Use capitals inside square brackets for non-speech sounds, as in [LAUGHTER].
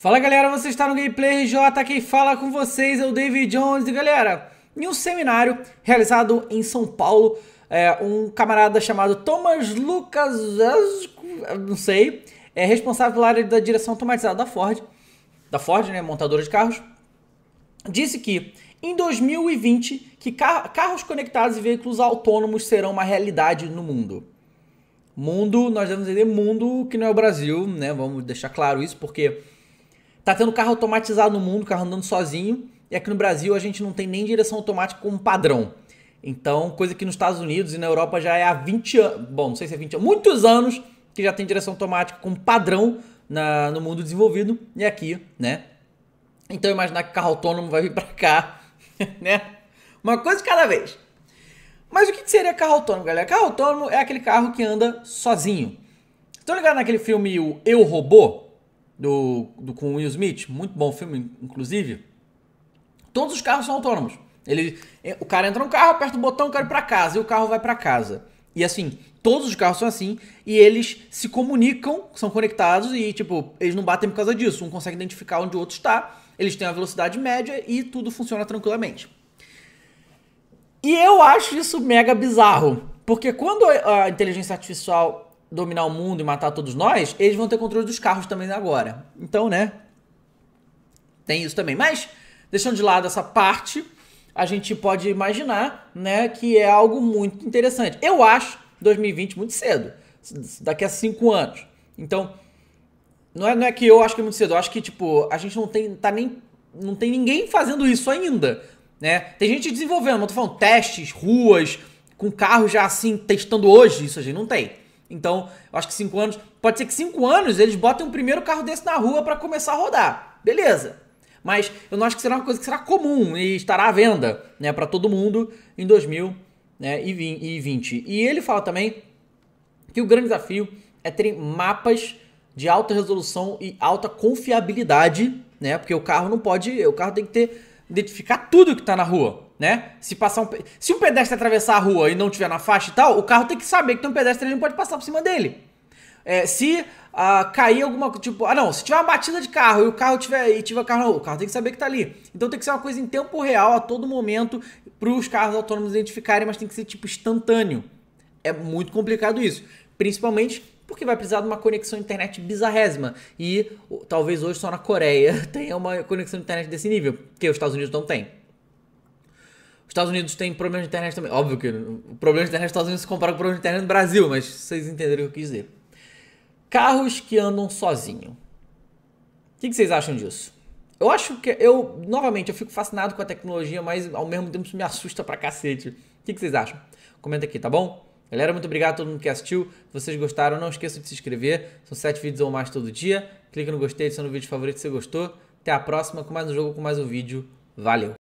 Fala galera, você está no Gameplay RJ, quem fala com vocês é o David Jones. E galera, em um seminário realizado em São Paulo, é, um camarada chamado Thomas Lucas, não sei, é responsável pela área da direção automatizada da Ford, da Ford, né, montadora de carros, disse que em 2020 que carros conectados e veículos autônomos serão uma realidade no mundo. Mundo, nós devemos entender mundo que não é o Brasil, né? Vamos deixar claro isso, porque tá tendo carro automatizado no mundo, carro andando sozinho, e aqui no Brasil a gente não tem nem direção automática como padrão. Então, coisa que nos Estados Unidos e na Europa já é há 20 anos, bom, não sei se é 20 anos, muitos anos que já tem direção automática como padrão na, no mundo desenvolvido e aqui, né? Então, imaginar que carro autônomo vai vir para cá, [LAUGHS] né? Uma coisa de cada vez. Mas o que seria carro autônomo, galera? Carro autônomo é aquele carro que anda sozinho. Estão ligados naquele filme o Eu Robô? Do, do, com Will Smith? Muito bom filme, inclusive. Todos os carros são autônomos. Ele, é, o cara entra no carro, aperta o botão, quer ir para casa, e o carro vai para casa. E assim, todos os carros são assim, e eles se comunicam, são conectados, e tipo, eles não batem por causa disso. Um consegue identificar onde o outro está, eles têm a velocidade média e tudo funciona tranquilamente. E eu acho isso mega bizarro, porque quando a inteligência artificial dominar o mundo e matar todos nós, eles vão ter controle dos carros também agora. Então, né? Tem isso também. Mas, deixando de lado essa parte, a gente pode imaginar, né, que é algo muito interessante. Eu acho 2020 muito cedo, daqui a cinco anos. Então, não é, não é que eu acho que é muito cedo, eu acho que, tipo, a gente não tem, tá nem, não tem ninguém fazendo isso ainda. Né? Tem gente desenvolvendo, mas tô falando testes, ruas, com carro já assim, testando hoje, isso a gente não tem. Então, eu acho que 5 anos. Pode ser que 5 anos eles botem o um primeiro carro desse na rua para começar a rodar. Beleza. Mas eu não acho que será uma coisa que será comum e estará à venda né, para todo mundo em 2020. Né, e ele fala também que o grande desafio é terem mapas de alta resolução e alta confiabilidade, né? Porque o carro não pode. O carro tem que ter identificar tudo que tá na rua, né? Se passar um, se um pedestre atravessar a rua e não tiver na faixa e tal, o carro tem que saber que tem um pedestre e não pode passar por cima dele. É, se uh, cair alguma tipo, ah não, se tiver uma batida de carro e o carro tiver e tiver carro, o carro tem que saber que tá ali. Então tem que ser uma coisa em tempo real a todo momento para os carros autônomos identificarem, mas tem que ser tipo instantâneo. É muito complicado isso, principalmente porque vai precisar de uma conexão de internet bizarrésima. E talvez hoje só na Coreia [LAUGHS] tenha uma conexão de internet desse nível, que os Estados Unidos não têm. Os Estados Unidos têm problemas de internet também. Óbvio que o problema de internet nos Estados Unidos se compara com o problema de internet no Brasil, mas vocês entenderam o que eu quis dizer. Carros que andam sozinho. O que, vocês acham disso? Eu acho que eu, novamente, eu fico fascinado com a tecnologia, mas ao mesmo tempo me assusta pra cacete. O que vocês acham? Comenta aqui, tá bom? Galera, muito obrigado a todo mundo que assistiu. Se vocês gostaram, não esqueça de se inscrever. São sete vídeos ou mais todo dia. Clica no gostei, adiciona no vídeo favorito se você gostou. Até a próxima com mais um jogo, com mais um vídeo. Valeu!